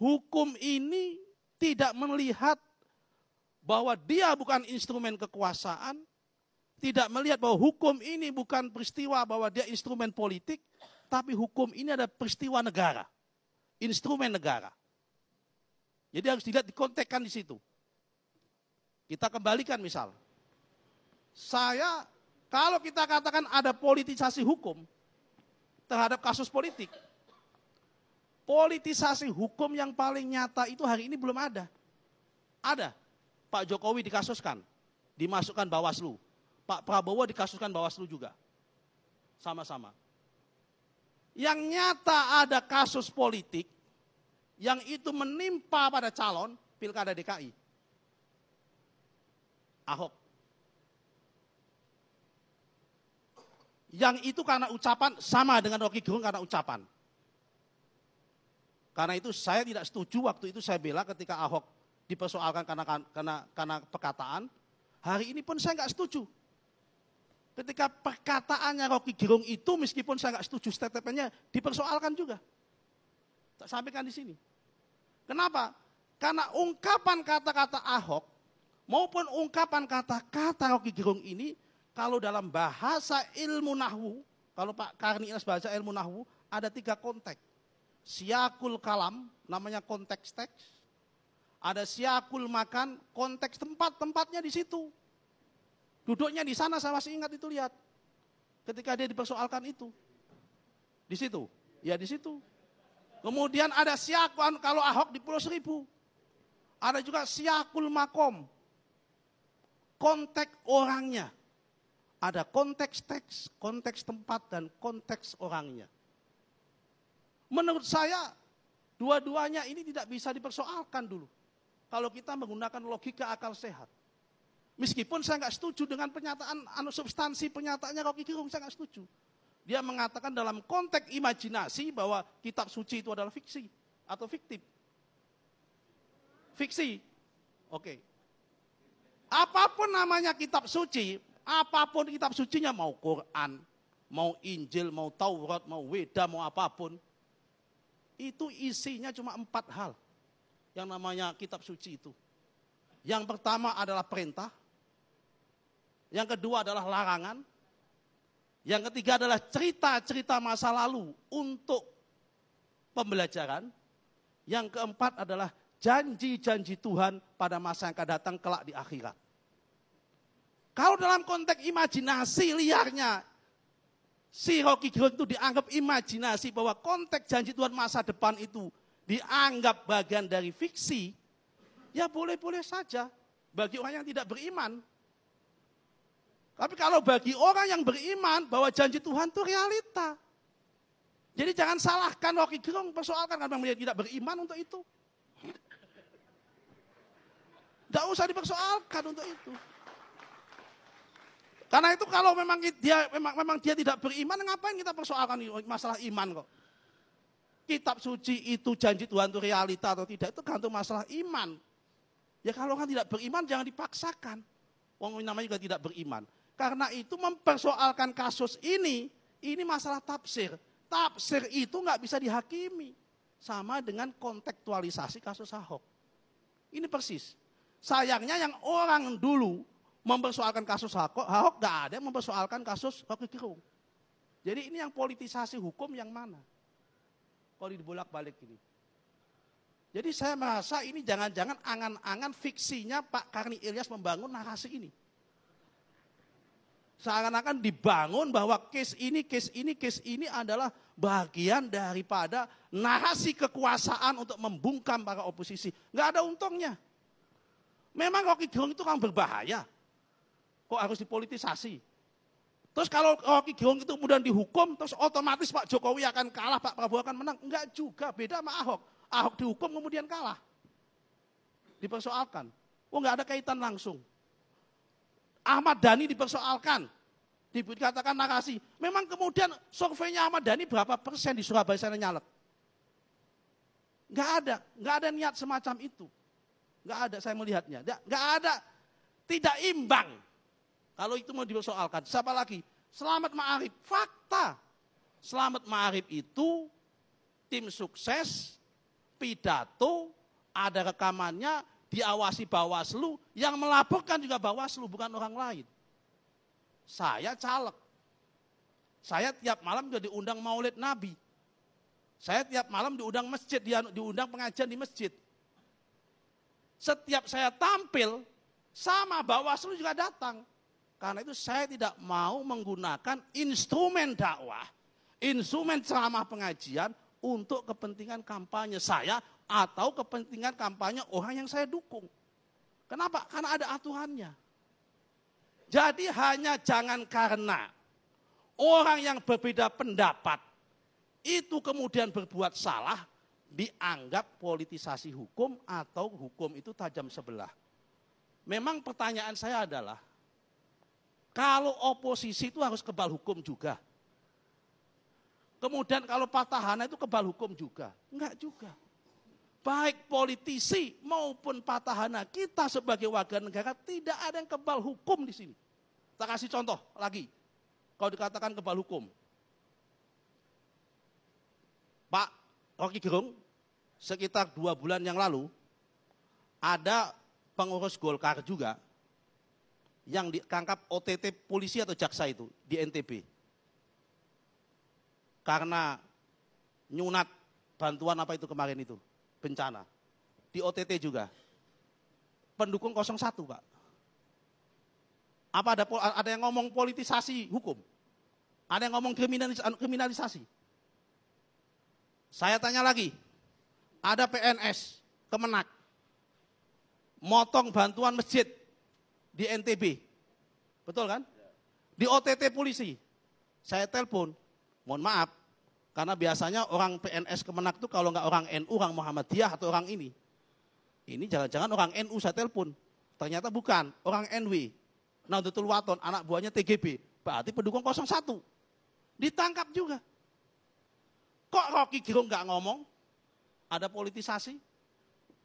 hukum ini tidak melihat bahwa dia bukan instrumen kekuasaan, tidak melihat bahwa hukum ini bukan peristiwa bahwa dia instrumen politik, tapi hukum ini ada peristiwa negara, instrumen negara. Jadi harus dilihat dikontekkan di situ. Kita kembalikan misal. Saya, kalau kita katakan ada politisasi hukum terhadap kasus politik, politisasi hukum yang paling nyata itu hari ini belum ada. Ada. Pak Jokowi dikasuskan, dimasukkan Bawaslu. Pak Prabowo dikasuskan Bawaslu juga. Sama-sama. Yang nyata ada kasus politik yang itu menimpa pada calon pilkada DKI. Ahok. Yang itu karena ucapan sama dengan Rocky Gerung karena ucapan. Karena itu saya tidak setuju waktu itu saya bela ketika Ahok dipersoalkan karena kan, karena karena perkataan. Hari ini pun saya nggak setuju. Ketika perkataannya Rocky Gerung itu meskipun saya nggak setuju statementnya dipersoalkan juga. Tak sampaikan di sini. Kenapa? Karena ungkapan kata-kata Ahok maupun ungkapan kata-kata Rocky Gerung ini kalau dalam bahasa ilmu nahwu, kalau Pak Karni bahasa ilmu nahwu ada tiga konteks siakul kalam, namanya konteks teks. Ada siakul makan, konteks tempat-tempatnya di situ. Duduknya di sana saya masih ingat itu lihat. Ketika dia dipersoalkan itu. Di situ. Ya di situ. Kemudian ada siakul anu, kalau Ahok di Pulau Seribu. Ada juga siakul makom. Konteks orangnya. Ada konteks teks, konteks tempat, dan konteks orangnya. Menurut saya, dua-duanya ini tidak bisa dipersoalkan dulu. Kalau kita menggunakan logika akal sehat. Meskipun saya nggak setuju dengan penyataan anu substansi pernyataannya Rocky Gerung saya nggak setuju. Dia mengatakan dalam konteks imajinasi bahwa kitab suci itu adalah fiksi atau fiktif. Fiksi. Oke. Okay. Apapun namanya kitab suci, apapun kitab sucinya mau Quran, mau Injil, mau Taurat, mau Weda, mau apapun, itu isinya cuma empat hal yang namanya kitab suci itu. Yang pertama adalah perintah. Yang kedua adalah larangan. Yang ketiga adalah cerita-cerita masa lalu untuk pembelajaran. Yang keempat adalah janji-janji Tuhan pada masa yang akan datang kelak di akhirat. Kalau dalam konteks imajinasi liarnya, si Rocky Gerung itu dianggap imajinasi bahwa konteks janji Tuhan masa depan itu dianggap bagian dari fiksi, ya boleh-boleh saja bagi orang yang tidak beriman. Tapi kalau bagi orang yang beriman bahwa janji Tuhan itu realita. Jadi jangan salahkan Rocky Gerung, persoalkan karena dia tidak beriman untuk itu. Tidak usah dipersoalkan untuk itu. Karena itu kalau memang dia memang, memang dia tidak beriman, ngapain kita persoalkan masalah iman kok? Kitab suci itu janji Tuhan itu realita atau tidak itu gantung masalah iman. Ya kalau kan tidak beriman jangan dipaksakan. Wong namanya juga tidak beriman. Karena itu mempersoalkan kasus ini, ini masalah tafsir. Tafsir itu nggak bisa dihakimi. Sama dengan kontekstualisasi kasus Ahok. Ini persis. Sayangnya yang orang dulu mempersoalkan kasus Ahok, Ahok gak ada yang mempersoalkan kasus Rocky Gerung. Jadi ini yang politisasi hukum yang mana? Kalau dibolak balik ini. Jadi saya merasa ini jangan-jangan angan-angan fiksinya Pak Karni Ilyas membangun narasi ini. Seakan-akan dibangun bahwa case ini, case ini, case ini adalah bagian daripada narasi kekuasaan untuk membungkam para oposisi. Nggak ada untungnya. Memang Rocky Gerung itu kan berbahaya. Kok harus dipolitisasi? Terus kalau Rocky Gerung itu kemudian dihukum, terus otomatis Pak Jokowi akan kalah, Pak Prabowo akan menang. Enggak juga, beda sama Ahok. Ahok dihukum kemudian kalah. Dipersoalkan. Oh enggak ada kaitan langsung. Ahmad Dhani dipersoalkan. Dikatakan narasi. Memang kemudian surveinya Ahmad Dhani berapa persen di Surabaya sana nyalek? Enggak ada, enggak ada niat semacam itu. Enggak ada saya melihatnya. Enggak ada, tidak imbang kalau itu mau dipersoalkan, siapa lagi? Selamat Ma'arif, fakta. Selamat Ma'arif itu tim sukses, pidato, ada rekamannya, diawasi Bawaslu, yang melaporkan juga Bawaslu, bukan orang lain. Saya caleg. Saya tiap malam juga diundang maulid Nabi. Saya tiap malam diundang masjid, diundang pengajian di masjid. Setiap saya tampil, sama Bawaslu juga datang. Karena itu saya tidak mau menggunakan instrumen dakwah, instrumen ceramah pengajian untuk kepentingan kampanye saya atau kepentingan kampanye orang yang saya dukung. Kenapa? Karena ada aturannya. Jadi hanya jangan karena orang yang berbeda pendapat itu kemudian berbuat salah dianggap politisasi hukum atau hukum itu tajam sebelah. Memang pertanyaan saya adalah kalau oposisi itu harus kebal hukum juga. Kemudian kalau patahana itu kebal hukum juga. Enggak juga. Baik politisi maupun patahana kita sebagai warga negara tidak ada yang kebal hukum di sini. Kita kasih contoh lagi. Kalau dikatakan kebal hukum. Pak Rocky Gerung, sekitar dua bulan yang lalu, ada pengurus Golkar juga yang ditangkap OTT polisi atau jaksa itu di NTB. Karena nyunat bantuan apa itu kemarin itu, bencana. Di OTT juga. Pendukung 01 Pak. Apa ada ada yang ngomong politisasi hukum? Ada yang ngomong kriminalis, anu, kriminalisasi? Saya tanya lagi, ada PNS, Kemenak, motong bantuan masjid di NTB. Betul kan? Di OTT polisi. Saya telepon, mohon maaf, karena biasanya orang PNS kemenak itu kalau nggak orang NU, orang Muhammadiyah atau orang ini. Ini jangan-jangan orang NU saya telepon. Ternyata bukan, orang NW. Nahdlatul Waton, anak buahnya TGB. Berarti pendukung 01. Ditangkap juga. Kok Rocky Gerung nggak ngomong? Ada politisasi?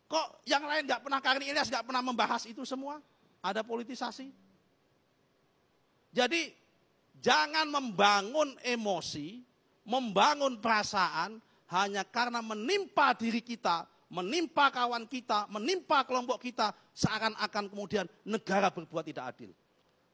Kok yang lain nggak pernah, Karni Ilyas nggak pernah membahas itu semua? Ada politisasi. Jadi jangan membangun emosi, membangun perasaan hanya karena menimpa diri kita, menimpa kawan kita, menimpa kelompok kita, seakan-akan kemudian negara berbuat tidak adil.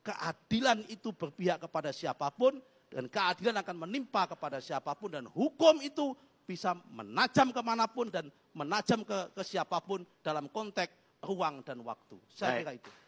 Keadilan itu berpihak kepada siapapun, dan keadilan akan menimpa kepada siapapun, dan hukum itu bisa menajam kemanapun dan menajam ke, ke siapapun dalam konteks ruang dan waktu. Saya Baik. kira itu.